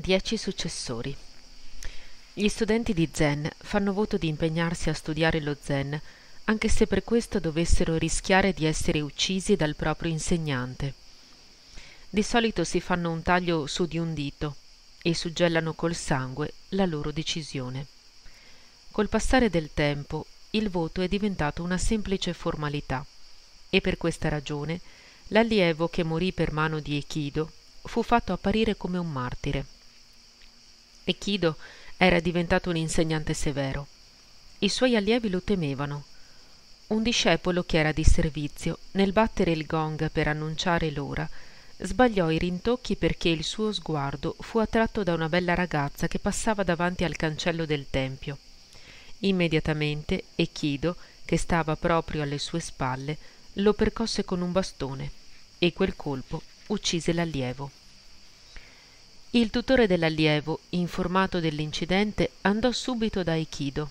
Dieci successori. Gli studenti di Zen fanno voto di impegnarsi a studiare lo Zen, anche se per questo dovessero rischiare di essere uccisi dal proprio insegnante. Di solito si fanno un taglio su di un dito e suggellano col sangue la loro decisione. Col passare del tempo il voto è diventato una semplice formalità e per questa ragione l'allievo che morì per mano di Echido fu fatto apparire come un martire e Kido era diventato un insegnante severo. I suoi allievi lo temevano. Un discepolo che era di servizio, nel battere il gong per annunciare l'ora, sbagliò i rintocchi perché il suo sguardo fu attratto da una bella ragazza che passava davanti al cancello del tempio. Immediatamente Echido, che stava proprio alle sue spalle, lo percosse con un bastone e quel colpo uccise l'allievo. Il tutore dell'allievo, informato dell'incidente, andò subito da Aikido.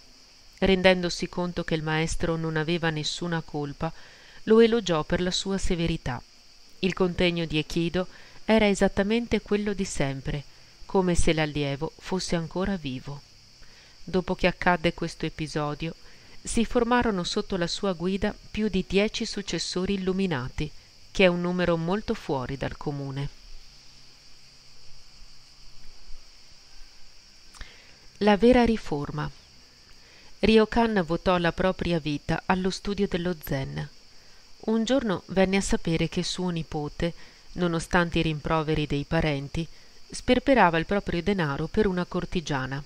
Rendendosi conto che il maestro non aveva nessuna colpa, lo elogiò per la sua severità. Il contegno di Aikido era esattamente quello di sempre, come se l'allievo fosse ancora vivo. Dopo che accadde questo episodio, si formarono sotto la sua guida più di dieci successori illuminati, che è un numero molto fuori dal comune. La vera riforma. Ryokan votò la propria vita allo studio dello Zen. Un giorno venne a sapere che suo nipote, nonostante i rimproveri dei parenti, sperperava il proprio denaro per una cortigiana.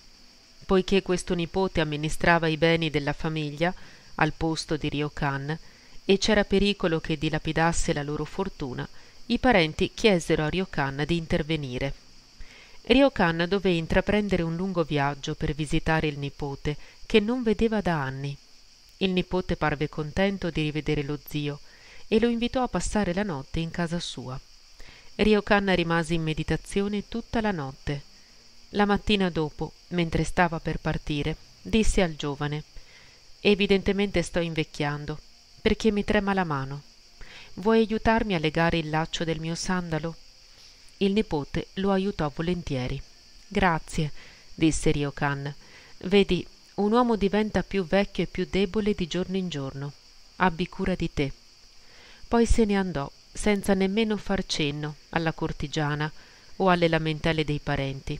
Poiché questo nipote amministrava i beni della famiglia, al posto di Ryokan, e c'era pericolo che dilapidasse la loro fortuna, i parenti chiesero a Ryokan di intervenire. Ryokan dové intraprendere un lungo viaggio per visitare il nipote, che non vedeva da anni. Il nipote parve contento di rivedere lo zio e lo invitò a passare la notte in casa sua. Ryokan rimase in meditazione tutta la notte. La mattina dopo, mentre stava per partire, disse al giovane Evidentemente sto invecchiando, perché mi trema la mano. Vuoi aiutarmi a legare il laccio del mio sandalo? Il nipote lo aiutò volentieri. Grazie, disse Ryokan. Vedi, un uomo diventa più vecchio e più debole di giorno in giorno. Abbi cura di te. Poi se ne andò, senza nemmeno far cenno alla cortigiana o alle lamentele dei parenti.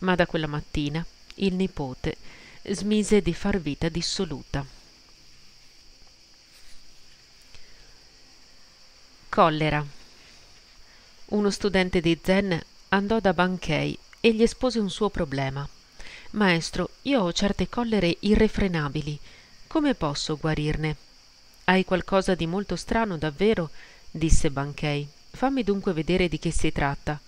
Ma da quella mattina il nipote smise di far vita dissoluta. Collera uno studente di Zen andò da Bankei e gli espose un suo problema. Maestro, io ho certe collere irrefrenabili. Come posso guarirne? Hai qualcosa di molto strano, davvero? disse Bankei. Fammi dunque vedere di che si tratta.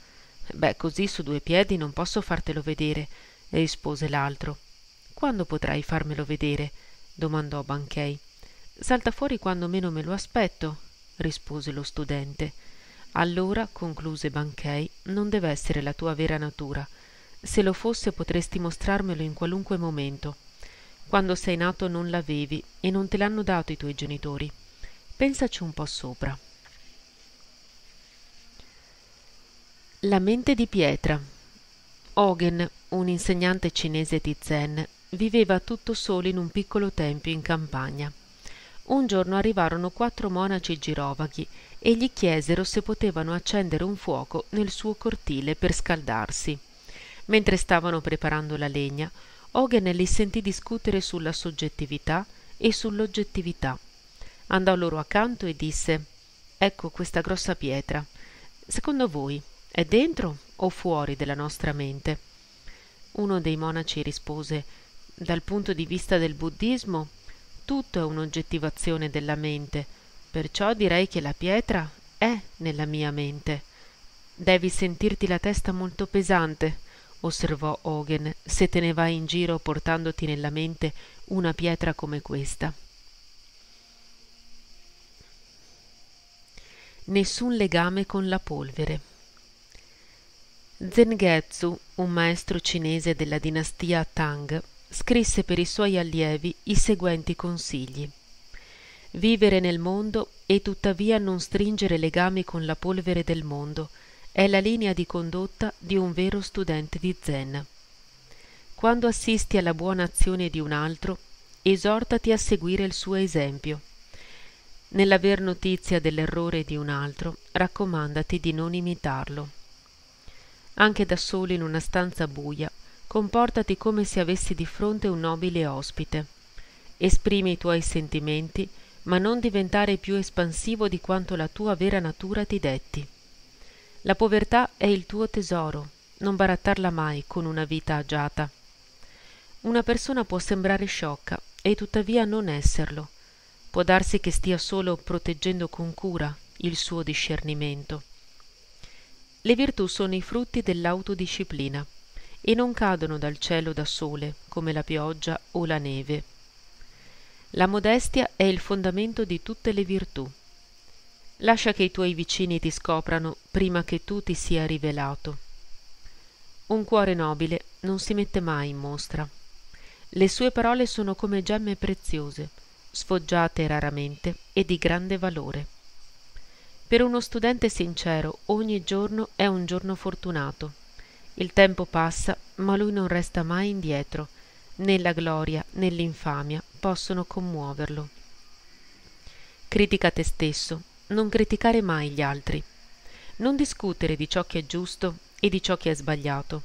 Beh, così su due piedi non posso fartelo vedere, rispose l'altro. Quando potrai farmelo vedere? domandò Bankei. Salta fuori quando meno me lo aspetto, rispose lo studente allora concluse Bankei, non deve essere la tua vera natura se lo fosse potresti mostrarmelo in qualunque momento quando sei nato non l'avevi e non te l'hanno dato i tuoi genitori pensaci un po sopra la mente di pietra Hogan, un insegnante cinese di Zen, viveva tutto solo in un piccolo tempio in campagna un giorno arrivarono quattro monaci girovaghi e gli chiesero se potevano accendere un fuoco nel suo cortile per scaldarsi. Mentre stavano preparando la legna, Hogan li sentì discutere sulla soggettività e sull'oggettività. Andò loro accanto e disse Ecco questa grossa pietra. Secondo voi è dentro o fuori della nostra mente? Uno dei monaci rispose Dal punto di vista del buddismo tutto è un'oggettivazione della mente, perciò direi che la pietra è nella mia mente. Devi sentirti la testa molto pesante, osservò Hogan, se te ne vai in giro portandoti nella mente una pietra come questa. Nessun legame con la polvere. Zengetsu, un maestro cinese della dinastia Tang, scrisse per i suoi allievi i seguenti consigli vivere nel mondo e tuttavia non stringere legami con la polvere del mondo è la linea di condotta di un vero studente di Zen. Quando assisti alla buona azione di un altro, esortati a seguire il suo esempio. Nell'aver notizia dell'errore di un altro, raccomandati di non imitarlo. Anche da solo in una stanza buia, comportati come se avessi di fronte un nobile ospite. Esprimi i tuoi sentimenti, ma non diventare più espansivo di quanto la tua vera natura ti detti. La povertà è il tuo tesoro, non barattarla mai con una vita agiata. Una persona può sembrare sciocca e tuttavia non esserlo. Può darsi che stia solo proteggendo con cura il suo discernimento. Le virtù sono i frutti dell'autodisciplina e non cadono dal cielo da sole come la pioggia o la neve. La modestia è il fondamento di tutte le virtù. Lascia che i tuoi vicini ti scoprano prima che tu ti sia rivelato. Un cuore nobile non si mette mai in mostra. Le sue parole sono come gemme preziose, sfoggiate raramente e di grande valore. Per uno studente sincero ogni giorno è un giorno fortunato. Il tempo passa, ma lui non resta mai indietro. Né la gloria né l'infamia possono commuoverlo. Critica te stesso, non criticare mai gli altri. Non discutere di ciò che è giusto e di ciò che è sbagliato.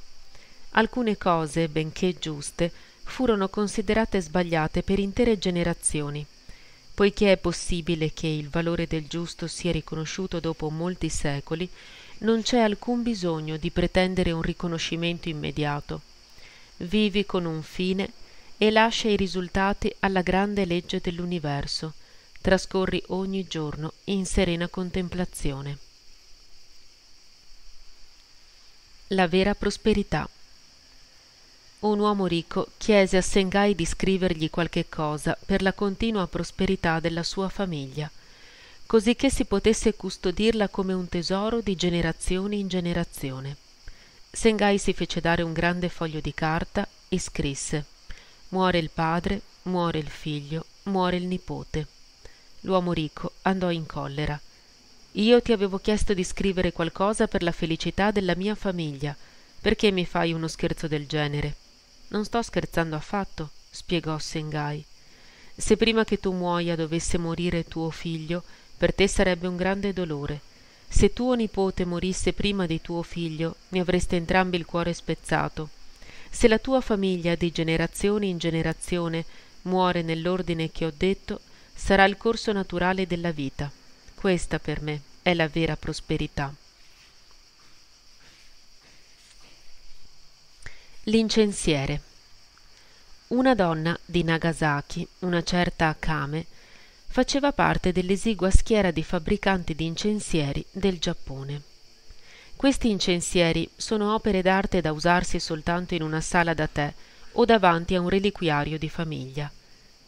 Alcune cose, benché giuste, furono considerate sbagliate per intere generazioni. Poiché è possibile che il valore del giusto sia riconosciuto dopo molti secoli, non c'è alcun bisogno di pretendere un riconoscimento immediato. Vivi con un fine e lascia i risultati alla grande legge dell'universo. Trascorri ogni giorno in serena contemplazione. La vera prosperità. Un uomo ricco chiese a Sengai di scrivergli qualche cosa per la continua prosperità della sua famiglia cosicché si potesse custodirla come un tesoro di generazione in generazione. Sengai si fece dare un grande foglio di carta e scrisse Muore il padre, muore il figlio, muore il nipote. L'uomo ricco andò in collera. Io ti avevo chiesto di scrivere qualcosa per la felicità della mia famiglia. Perché mi fai uno scherzo del genere? Non sto scherzando affatto, spiegò Sengai. Se prima che tu muoia dovesse morire tuo figlio, per te sarebbe un grande dolore se tuo nipote morisse prima di tuo figlio ne avreste entrambi il cuore spezzato se la tua famiglia di generazione in generazione muore nell'ordine che ho detto sarà il corso naturale della vita questa per me è la vera prosperità L'incensiere una donna di Nagasaki, una certa Akame, faceva parte dell'esigua schiera di fabbricanti di incensieri del Giappone. Questi incensieri sono opere d'arte da usarsi soltanto in una sala da tè o davanti a un reliquiario di famiglia.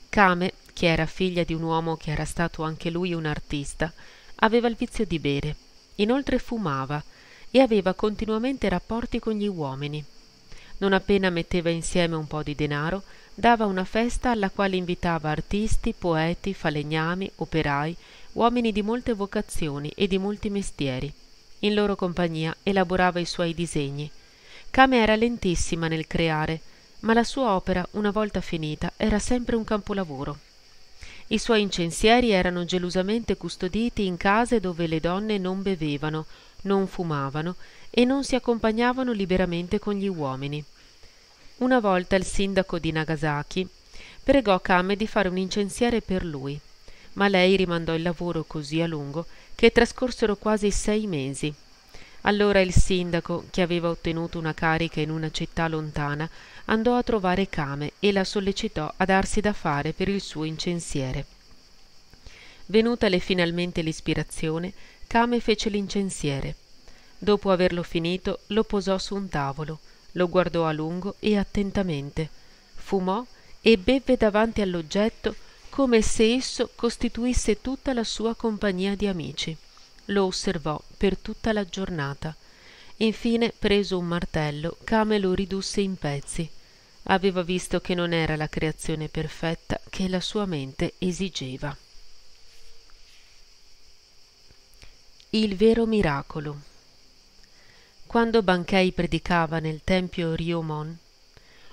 Kame, che era figlia di un uomo che era stato anche lui un artista, aveva il vizio di bere, inoltre fumava e aveva continuamente rapporti con gli uomini. Non appena metteva insieme un po' di denaro, dava una festa alla quale invitava artisti, poeti, falegnami, operai, uomini di molte vocazioni e di molti mestieri. In loro compagnia elaborava i suoi disegni. Came era lentissima nel creare, ma la sua opera, una volta finita, era sempre un campolavoro. I suoi incensieri erano gelosamente custoditi in case dove le donne non bevevano, non fumavano e non si accompagnavano liberamente con gli uomini. Una volta il sindaco di Nagasaki pregò Kame di fare un incensiere per lui, ma lei rimandò il lavoro così a lungo che trascorsero quasi sei mesi. Allora il sindaco, che aveva ottenuto una carica in una città lontana, andò a trovare Kame e la sollecitò a darsi da fare per il suo incensiere. Venutale finalmente l'ispirazione, Kame fece l'incensiere. Dopo averlo finito, lo posò su un tavolo, lo guardò a lungo e attentamente fumò e bevve davanti all'oggetto come se esso costituisse tutta la sua compagnia di amici lo osservò per tutta la giornata infine preso un martello Came lo ridusse in pezzi aveva visto che non era la creazione perfetta che la sua mente esigeva il vero miracolo quando Bankei predicava nel tempio Ryomon,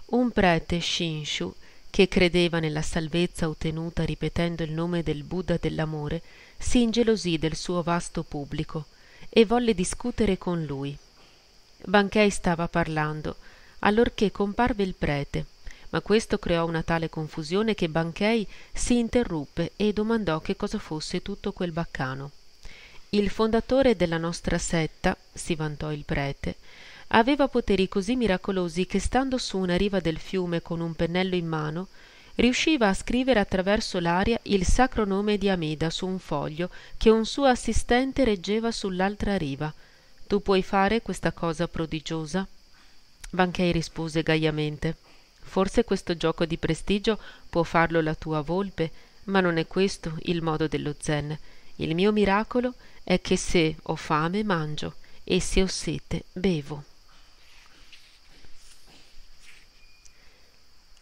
un prete Shinshu, che credeva nella salvezza ottenuta ripetendo il nome del Buddha dell'amore, si ingelosì del suo vasto pubblico e volle discutere con lui. Bankei stava parlando, allorché comparve il prete, ma questo creò una tale confusione che Bankei si interruppe e domandò che cosa fosse tutto quel baccano. Il fondatore della nostra setta, si vantò il prete, aveva poteri così miracolosi che stando su una riva del fiume con un pennello in mano, riusciva a scrivere attraverso l'aria il sacro nome di Ameda su un foglio che un suo assistente reggeva sull'altra riva. Tu puoi fare questa cosa prodigiosa? Vanchei rispose gaiamente. Forse questo gioco di prestigio può farlo la tua volpe, ma non è questo il modo dello zen. Il mio miracolo è è che se ho fame mangio e se ho sete bevo.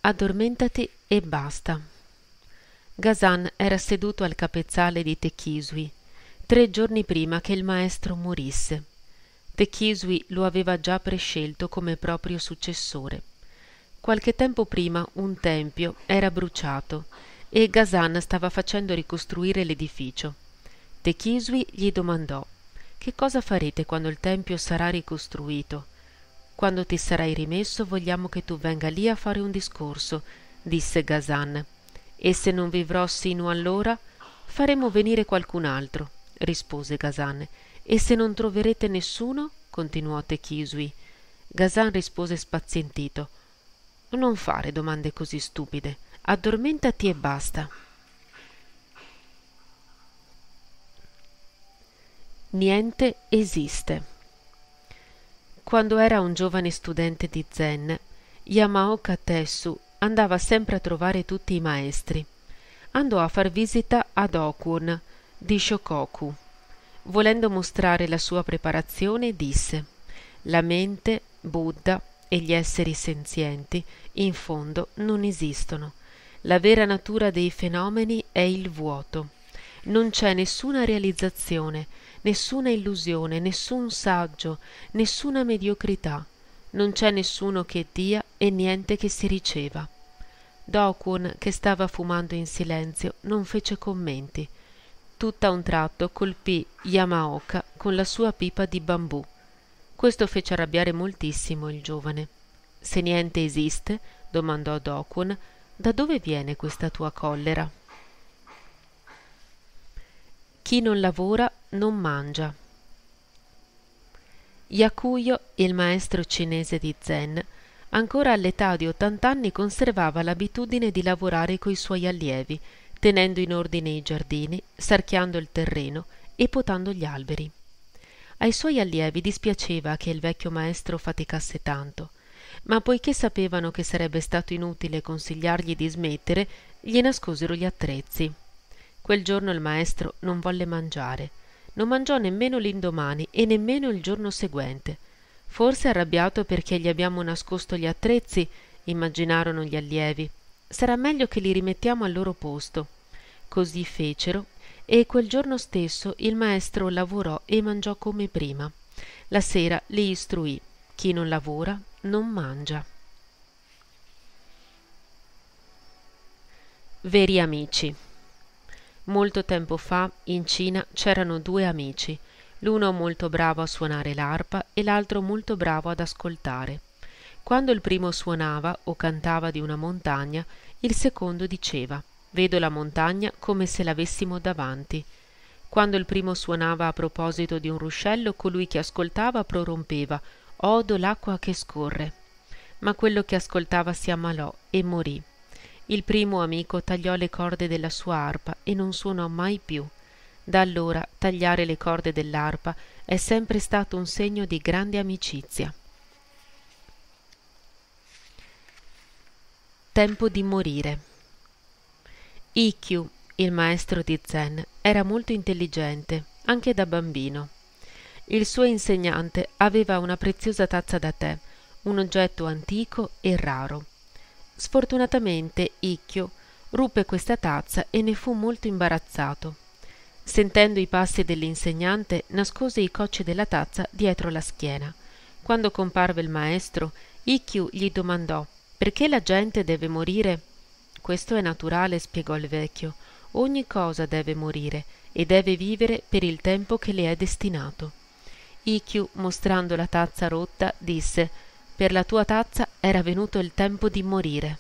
Addormentati e basta. Gazan era seduto al capezzale di Techisui, tre giorni prima che il maestro morisse. Techisui lo aveva già prescelto come proprio successore. Qualche tempo prima un tempio era bruciato e Gazan stava facendo ricostruire l'edificio. Presidente gli domandò Che cosa farete quando il Tempio sarà ricostruito? Quando ti sarai rimesso vogliamo che tu venga lì a fare un discorso, disse Gazan. E se non vivrò sino allora? Faremo venire qualcun altro, rispose Gazan. E se non troverete nessuno? continuò Techisui. Gazan rispose spazientito. Non fare domande così stupide. Addormentati e basta. Niente esiste. Quando era un giovane studente di Zen, Yamaoka Katetsu andava sempre a trovare tutti i maestri. Andò a far visita ad Okun di Shokoku. Volendo mostrare la sua preparazione, disse: La mente, Buddha e gli esseri senzienti, in fondo, non esistono. La vera natura dei fenomeni è il vuoto. Non c'è nessuna realizzazione, nessuna illusione, nessun saggio, nessuna mediocrità. Non c'è nessuno che dia e niente che si riceva. Dokun, che stava fumando in silenzio, non fece commenti. Tutta un tratto colpì Yamaoka con la sua pipa di bambù. Questo fece arrabbiare moltissimo il giovane. Se niente esiste, domandò Dokun, da dove viene questa tua collera? Chi non lavora non mangia. Yakuyo, il maestro cinese di Zen, ancora all'età di 80 anni conservava l'abitudine di lavorare coi suoi allievi, tenendo in ordine i giardini, sarchiando il terreno e potando gli alberi. Ai suoi allievi dispiaceva che il vecchio maestro faticasse tanto, ma poiché sapevano che sarebbe stato inutile consigliargli di smettere, gli nascosero gli attrezzi. Quel giorno il maestro non volle mangiare. Non mangiò nemmeno l'indomani e nemmeno il giorno seguente. Forse arrabbiato perché gli abbiamo nascosto gli attrezzi, immaginarono gli allievi. Sarà meglio che li rimettiamo al loro posto. Così fecero e quel giorno stesso il maestro lavorò e mangiò come prima. La sera li istruì. Chi non lavora non mangia. Veri amici. Molto tempo fa, in Cina, c'erano due amici, l'uno molto bravo a suonare l'arpa e l'altro molto bravo ad ascoltare. Quando il primo suonava o cantava di una montagna, il secondo diceva Vedo la montagna come se l'avessimo davanti. Quando il primo suonava a proposito di un ruscello, colui che ascoltava prorompeva Odo l'acqua che scorre. Ma quello che ascoltava si ammalò e morì. Il primo amico tagliò le corde della sua arpa e non suonò mai più. Da allora tagliare le corde dell'arpa è sempre stato un segno di grande amicizia. Tempo di morire. Ikkyu, il maestro di Zen, era molto intelligente, anche da bambino. Il suo insegnante aveva una preziosa tazza da tè, un oggetto antico e raro. Sfortunatamente Icchio ruppe questa tazza e ne fu molto imbarazzato. Sentendo i passi dell'insegnante, nascose i cocci della tazza dietro la schiena. Quando comparve il maestro, Icchio gli domandò «Perché la gente deve morire?» «Questo è naturale», spiegò il vecchio. «Ogni cosa deve morire e deve vivere per il tempo che le è destinato». Icchio, mostrando la tazza rotta, disse per la tua tazza era venuto il tempo di morire